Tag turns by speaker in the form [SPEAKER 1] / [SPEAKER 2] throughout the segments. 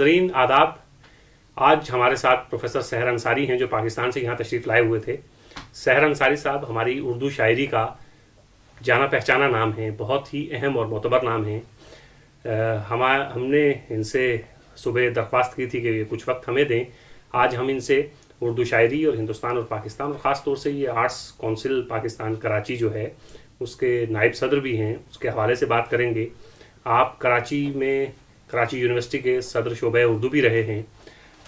[SPEAKER 1] नाजरीन आदाब आज हमारे साथ प्रोफेसर सहर अंसारी हैं जो पाकिस्तान से यहाँ तशरीफ लाए हुए थे सहर अंसारी साहब हमारी उर्दू शायरी का जाना पहचाना नाम है बहुत ही अहम और मोतबर नाम है हम हमने इनसे सुबह दरख्वास्त की थी कि ये कुछ वक्त हमें दें आज हम इनसे उर्दू शायरी और हिंदुस्तान और पाकिस्तान और ख़ास तौर से ये आर्ट्स काउंसिल पाकिस्तान कराची जो है उसके नायब सदर भी हैं उसके हवाले से बात करेंगे आप कराची में कराची यूनिवर्सिटी के सदर शोबे उर्दू भी रहे हैं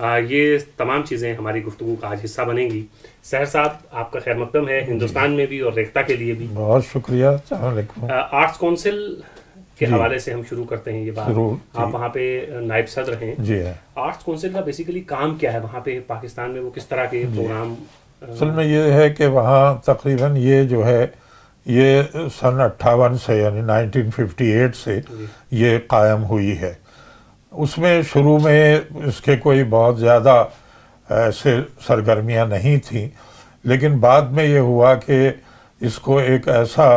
[SPEAKER 1] आ, ये तमाम चीज़ें हमारी गुफ्तु का आज हिस्सा बनेंगी सहर साहब आपका खैर मकदम है हिंदुस्तान में भी और रेखता के लिए भी
[SPEAKER 2] बहुत शुक्रिया आर्ट्स
[SPEAKER 1] काउंसिल के हवाले से हम शुरू करते हैं ये बात आप वहाँ पे नायब सदर हैं जी है। हाँ। आर्ट्स काउंसिल का बेसिकली काम क्या है वहाँ पे पाकिस्तान में वो किस तरह के प्रोग्राम असल
[SPEAKER 2] में ये है कि वहाँ तकरीबन ये जो है ये सन अट्ठावन से यानी 1958 से ये कायम हुई है उसमें शुरू में इसके कोई बहुत ज़्यादा ऐसे सरगर्मियां नहीं थीं लेकिन बाद में ये हुआ कि इसको एक ऐसा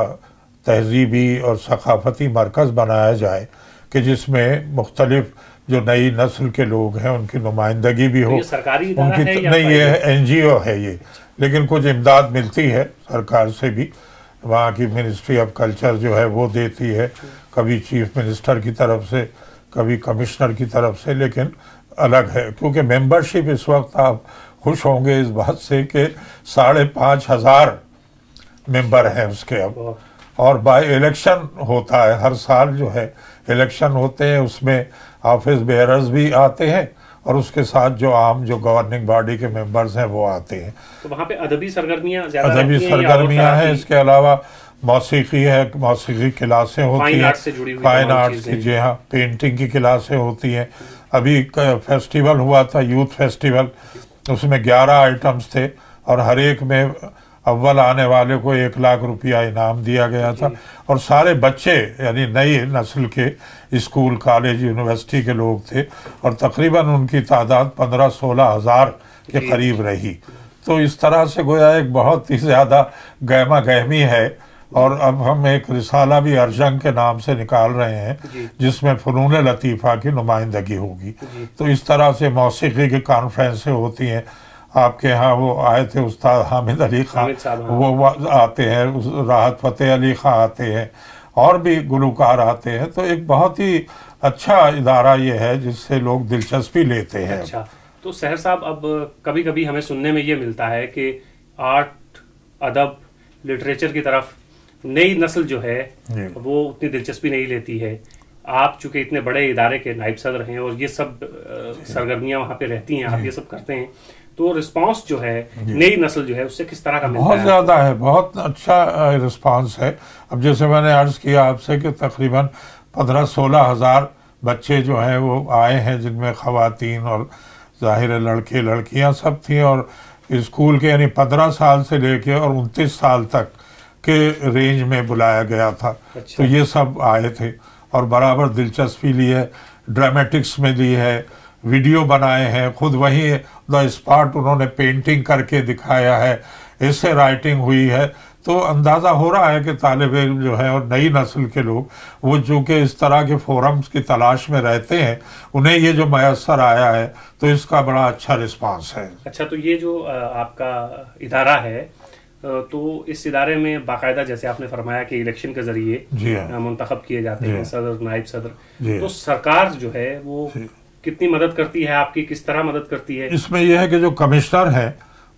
[SPEAKER 2] तहजीबी और सकाफती मरकज़ बनाया जाए कि जिसमें मुख्तलिफ़ जो नई नस्ल के लोग हैं उनकी नुमाइंदगी भी हो तो सरकारी उनकी है नहीं ये एन जी ओ है ये लेकिन कुछ इमदाद मिलती है सरकार से भी वहाँ की मिनिस्ट्री ऑफ कल्चर जो है वो देती है कभी चीफ मिनिस्टर की तरफ से कभी कमिश्नर की तरफ से लेकिन अलग है क्योंकि मेंबरशिप इस वक्त आप खुश होंगे इस बात से कि साढ़े पाँच हज़ार मेंबर हैं उसके अब और बाय इलेक्शन होता है हर साल जो है इलेक्शन होते हैं उसमें ऑफिस बेयरर्स भी आते हैं और उसके साथ जो आम जो गवर्निंग बॉडी के मेंबर्स हैं वो आते हैं
[SPEAKER 1] तो वहाँ पे अदबी सरगर्मियाँ अदबी सरगर्मियाँ हैं
[SPEAKER 2] इसके अलावा मौसीकी है मौसीकी क्लासें होती हैं फाइन तो आर्ट्स की जी हाँ पेंटिंग की क्लासें होती हैं अभी फेस्टिवल हुआ था यूथ फेस्टिवल उसमें ग्यारह आइटम्स थे और हर एक में अव्वल आने वाले को एक लाख रुपया इनाम दिया गया था और सारे बच्चे यानी नई नस्ल के स्कूल कॉलेज यूनिवर्सिटी के लोग थे और तकरीबन उनकी तादाद पंद्रह सोलह हज़ार के करीब रही तो इस तरह से गोया एक बहुत ही ज़्यादा गहमा गहमी है और अब हम एक रिसाला भी अर्जंग के नाम से निकाल रहे हैं जिसमें फ़नून लतीफ़ा की नुमाइंदगी होगी तो इस तरह से मौसीकी की कॉन्फ्रेंसें होती हैं आपके यहाँ वो आए थे उस्ताद हामिद अली खान वो आते हैं राहत फ़तेह अली खां आते हैं और भी गुलकार आते हैं तो एक बहुत ही अच्छा इदारा ये है जिससे लोग दिलचस्पी लेते हैं अच्छा
[SPEAKER 1] तो सहर साहब अब कभी कभी हमें सुनने में ये मिलता है कि आर्ट अदब लिटरेचर की तरफ नई नस्ल जो है वो उतनी दिलचस्पी नहीं लेती है आप चूंकि इतने बड़े इदारे के नायब सदर हैं और ये सब सरगर्मियां वहाँ पे रहती हैं आप ये सब करते हैं तो रिस्पांस जो है नई नस्ल जो है उससे किस तरह का बहुत ज़्यादा
[SPEAKER 2] है बहुत अच्छा रिस्पांस है अब जैसे मैंने अर्ज़ किया आपसे कि तकरीबन पंद्रह सोलह हज़ार बच्चे जो हैं वो आए हैं जिनमें खातन और ज़ाहिर लड़के लड़कियाँ सब थी और स्कूल के यानी पंद्रह साल से लेके और उनतीस साल तक के रेंज में बुलाया गया था अच्छा। तो ये सब आए थे और बराबर दिलचस्पी ली है ड्रामेटिक्स में ली है वीडियो बनाए हैं खुद वहीं द स्पॉट उन्होंने पेंटिंग करके दिखाया है इससे राइटिंग हुई है तो अंदाज़ा हो रहा है कि तालब इम जो है और नई नस्ल के लोग वो जो कि इस तरह के फोरम्स की तलाश में रहते हैं उन्हें ये जो मैसर आया है तो इसका बड़ा अच्छा रिस्पांस है
[SPEAKER 1] अच्छा तो ये जो आपका इदारा है तो इस इदारे में बाकायदा जैसे आपने फरमाया कि इलेक्शन के जरिए हाँ। मुंतखब किए जाते हैं हाँ। सदर नायब सदर हाँ। तो सरकार जो है वो कितनी मदद करती है आपकी किस तरह मदद करती है
[SPEAKER 2] इसमें यह है कि जो कमिश्नर है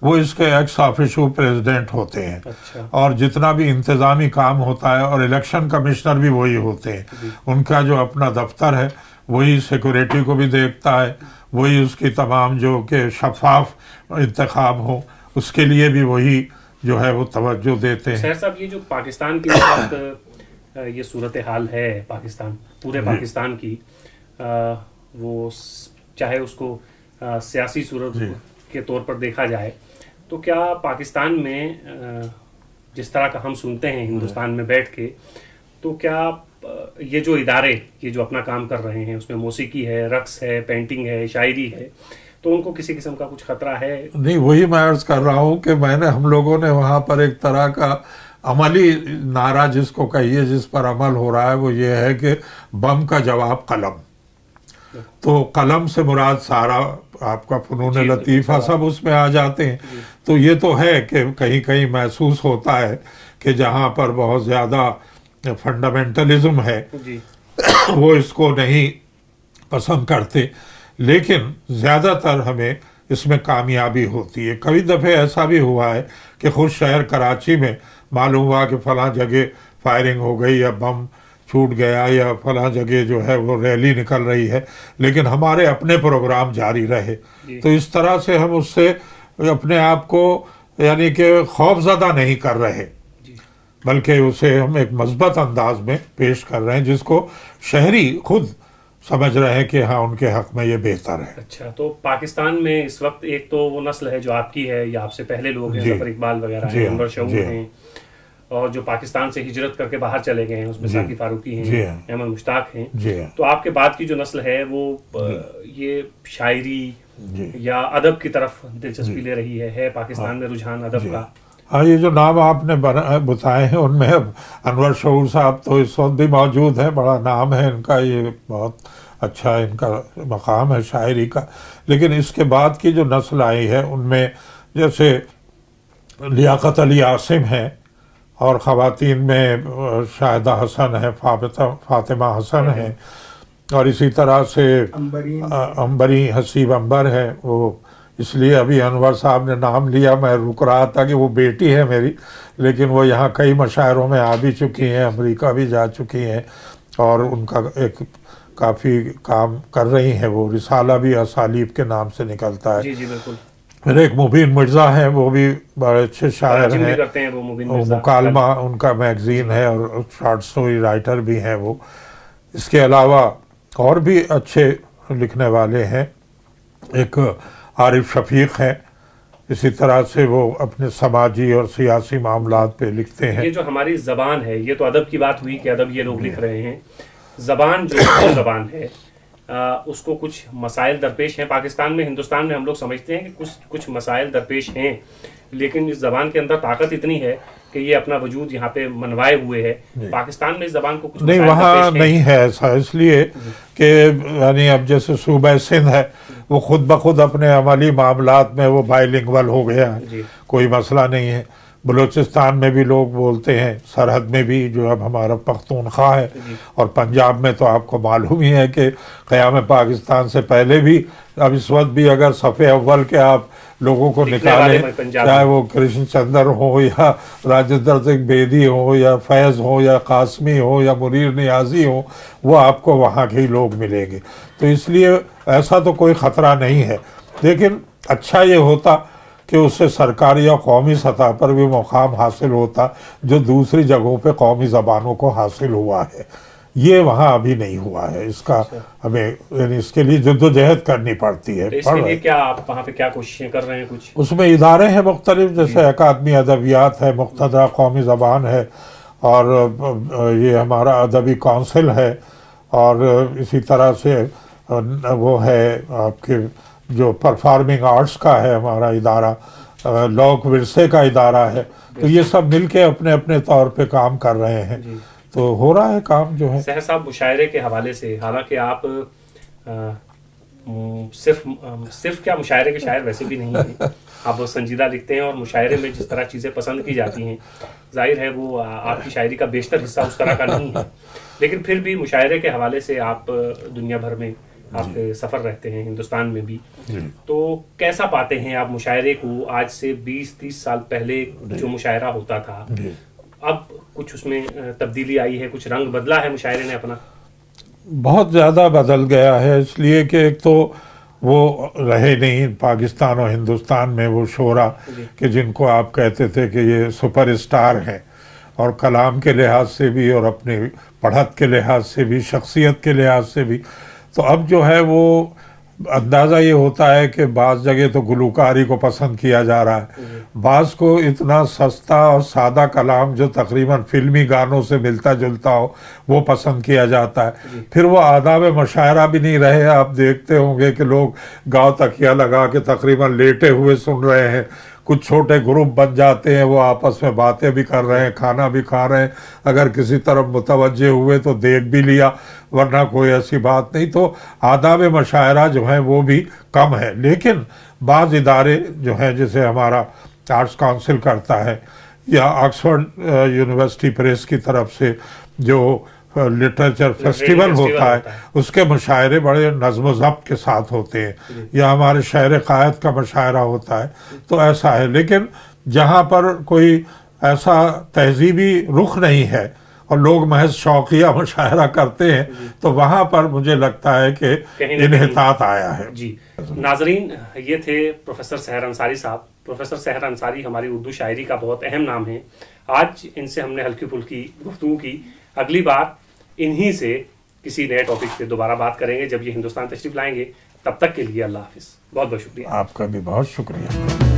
[SPEAKER 2] वो इसके एक्स ऑफिशियल प्रेसिडेंट होते हैं अच्छा। और जितना भी इंतज़ामी काम होता है और इलेक्शन कमिश्नर भी वही होते हैं उनका जो अपना दफ्तर है वही सिक्योरिटी को भी देखता है वही उसकी तमाम जो कि शफाफ इंतखब हो उसके लिए भी वही जो है वो तवज्जो देते हैं सर
[SPEAKER 1] साहब ये जो पाकिस्तान के साथ ये सूरत हाल है पाकिस्तान पूरे पाकिस्तान की आ, वो चाहे उसको आ, सियासी सूरत के तौर पर देखा जाए तो क्या पाकिस्तान में आ, जिस तरह का हम सुनते हैं हिंदुस्तान में बैठ के तो क्या ये जो इदारे ये जो अपना काम कर रहे हैं उसमें मौसीकी है रक्स है पेंटिंग है शायरी है तो उनको किसी किस्म का कुछ खतरा है
[SPEAKER 2] नहीं वही मैं अर्ज कर रहा हूँ कि मैंने हम लोगों ने वहाँ पर एक तरह का अमली नारा जिसको कहिए जिस पर अमल हो रहा है वो ये है कि बम का जवाब कलम तो कलम से मुराद सारा आपका फनून लतीफ़ा सब उसमें आ जाते हैं तो ये तो है कि कहीं कहीं महसूस होता है कि जहाँ पर बहुत ज़्यादा फंडामेंटलिज्म है वो इसको नहीं पसंद करते लेकिन ज़्यादातर हमें इसमें कामयाबी होती है कई दफ़े ऐसा भी हुआ है कि खुद शहर कराची में मालूम हुआ कि फ़लाँ जगह फायरिंग हो गई या बम छूट गया या फला जगह जो है वो रैली निकल रही है लेकिन हमारे अपने प्रोग्राम जारी रहे तो इस तरह से हम उससे अपने आप को यानी कि खौफ ज्यादा नहीं कर रहे बल्कि उसे हम एक मस्बत अंदाज में पेश कर रहे हैं जिसको शहरी खुद समझ रहे हैं कि हाँ उनके हक में ये
[SPEAKER 1] बेहतर है अच्छा तो पाकिस्तान में इस वक्त एक तो वो नस्ल है जो आपकी है या आपसे पहले लोग हैं जफर इकबाल वगैरह हैं अमर हाँ, शहूद हाँ। हैं और जो पाकिस्तान से हिजरत करके बाहर चले गए हैं उसमें साकी फारूकी हैं हाँ। अहमद मुश्ताक हैं तो आपके बाद की जो नस्ल है वो ये शायरी या अदब की तरफ दिलचस्पी ले रही है पाकिस्तान में रुझान अदब का
[SPEAKER 2] हाँ ये जो नाम आपने बताए हैं उनमें अब अनवर शहूर साहब तो इस वक्त भी मौजूद हैं बड़ा नाम है इनका ये बहुत अच्छा इनका मकाम है शायरी का लेकिन इसके बाद की जो नस्ल आई है उनमें जैसे लियाकत अली आसिम है और ख़वान में शाहदा हसन है फातिमा हसन हम्म। है और इसी तरह से अंबरी हसीब अंबर है वो इसलिए अभी अनवर साहब ने नाम लिया मैं रुक रहा था कि वो बेटी है मेरी लेकिन वो यहाँ कई मशायरों में आ भी चुकी हैं अमेरिका भी जा चुकी हैं और उनका एक काफ़ी काम कर रही हैं वो रिसाला भी असालीब के नाम से निकलता है जी जी बिल्कुल मेरे एक मुबीन मिर्ज़ा हैं वो भी बड़े अच्छे शायर हाँ, हैं मुकालमा उनका मैगज़ीन है और शॉर्ट स्टोरी तो राइटर भी हैं वो इसके अलावा और भी अच्छे लिखने वाले हैं एक आरिफ शफीक हैं इसी तरह से वो अपने समाजी और सियासी मामला पे लिखते हैं ये
[SPEAKER 1] जो हमारी जबान है ये तो अदब की बात हुई कि अदब ये लोग लिख रहे हैं जबान जो जबान है उसको कुछ मसाइल दरपेश हैं पाकिस्तान में हिंदुस्तान में हम लोग समझते हैं कि कुछ कुछ मसाइल दरपेश हैं लेकिन इस जबान के अंदर ताकत इतनी है कि ये अपना वजूद यहाँ पे मनवाए हुए है पाकिस्तान में इस जबान को कुछ नहीं वहाँ नहीं
[SPEAKER 2] है ऐसा इसलिए कि यानी अब जैसे सूबह सिंध है वो खुद ब खुद अपने अमली मामला में वो बाइलिंग हो गया है कोई मसला नहीं है बलूचिस्तान में भी लोग बोलते हैं सरहद में भी जो अब हमारा पख्तूनख्वा है और पंजाब में तो आपको मालूम ही है कि क़याम पाकिस्तान से पहले भी अब इस वक्त भी अगर सफ़े अव्वल के आप लोगों को निकालें चाहे वो कृष्ण चंद्र हो या राजेंद्र सिंह बेदी हो या फैज़ हो या कासमी हो या मुनीर नियाजी हो वो आपको वहाँ के ही लोग मिलेंगे तो इसलिए ऐसा तो कोई ख़तरा नहीं है लेकिन अच्छा ये होता कि उससे सरकारी या कौमी सतह पर भी मुकाम हासिल होता जो दूसरी जगहों पे कौमी ज़बानों को हासिल हुआ है ये वहाँ अभी नहीं हुआ है इसका अच्छा। हमें यानी इसके लिए जद्दोजहद करनी पड़ती है तो पढ़ रहे
[SPEAKER 1] क्या आप वहाँ पे क्या कोशिशें कर रहे हैं कुछ
[SPEAKER 2] उसमें इदारे हैं मुख्तलिफ जैसे अकादमी अदबियात है मुख्तदा कौमी ज़बान है और ये हमारा अदबी कौंसिल है और इसी तरह से वो है आपके जो परफॉर्मिंग आर्ट्स का है हमारा इदारा लोक विरसे का इदारा है तो ये सब मिलके अपने अपने तौर पे काम कर रहे हैं तो हो रहा है काम जो है
[SPEAKER 1] सहर साहब मुशायरे के हवाले से हालांकि आप आ, सिर्फ सिर्फ क्या मुशायरे के शायर वैसे भी नहीं है आप बहुत संजीदा लिखते हैं और मुशायरे में जिस तरह चीज़ें पसंद की जाती हैं जाहिर है वो आपकी शायरी का बेशतर हिस्सा उस तरह का नहीं है लेकिन फिर भी मुशायरे के हवाले से आप दुनिया भर में आप सफ़र रहते हैं हिंदुस्तान में भी तो कैसा पाते हैं आप मुशायरे को आज से 20-30 साल पहले जो मुशायरा होता था अब कुछ उसमें तब्दीली आई है कुछ रंग बदला है मुशायरे ने अपना
[SPEAKER 2] बहुत ज़्यादा बदल गया है इसलिए कि एक तो वो रहे नहीं पाकिस्तान और हिंदुस्तान में वो शोरा कि जिनको आप कहते थे कि ये सुपर स्टार हैं और कलाम के लिहाज से भी और अपने पढ़त के लिहाज से भी शख्सियत के लिहाज से भी तो अब जो है वो अंदाज़ा ये होता है कि बाज़ जगह तो गुलकारी को पसंद किया जा रहा है हम्म। बाज़ को इतना सस्ता और सादा कलाम जो तकरीबन फिल्मी गानों से मिलता जुलता हो वो पसंद किया जाता है फिर वो आदाब मशायरा भी नहीं रहे आप देखते होंगे कि लोग गाँव तकिया लगा के तकरीबन लेटे हुए सुन रहे हैं कुछ छोटे ग्रुप बन जाते हैं वो आपस में बातें भी कर रहे हैं खाना भी खा रहे हैं अगर किसी तरफ मुतवजे हुए तो देख भी लिया वरना कोई ऐसी बात नहीं तो आदाब मशायरा जो है वो भी कम है लेकिन बाज़ इदारे जो हैं जैसे हमारा आर्ट्स काउंसिल करता है या ऑक्सफर्ड यूनिवर्सिटी प्रेस की तरफ से जो लिटरेचर फेस्टिवल होता है उसके मुशायरे बड़े नज्म जब के साथ होते हैं या हमारे शहर कायद का मुशायरा होता है तो ऐसा है लेकिन जहाँ पर कोई ऐसा तहजीबी रुख नहीं है और लोग महज शौकिया मुशायरा करते हैं तो वहाँ पर मुझे लगता है कि इनहतात आया है
[SPEAKER 1] जी नाजरीन ये थे प्रोफेसर सहर अंसारी साहब प्रोफेसर सहर अंसारी हमारी उर्दू शायरी का बहुत अहम नाम है आज इनसे हमने हल्की फुल्की गुफ्तु की अगली बार इन्हीं से किसी नए टॉपिक पे दोबारा बात करेंगे जब ये हिंदुस्तान तशरीफ लाएंगे तब तक के लिए अल्लाह हाफिज़ बहुत बहुत शुक्रिया आपका भी बहुत शुक्रिया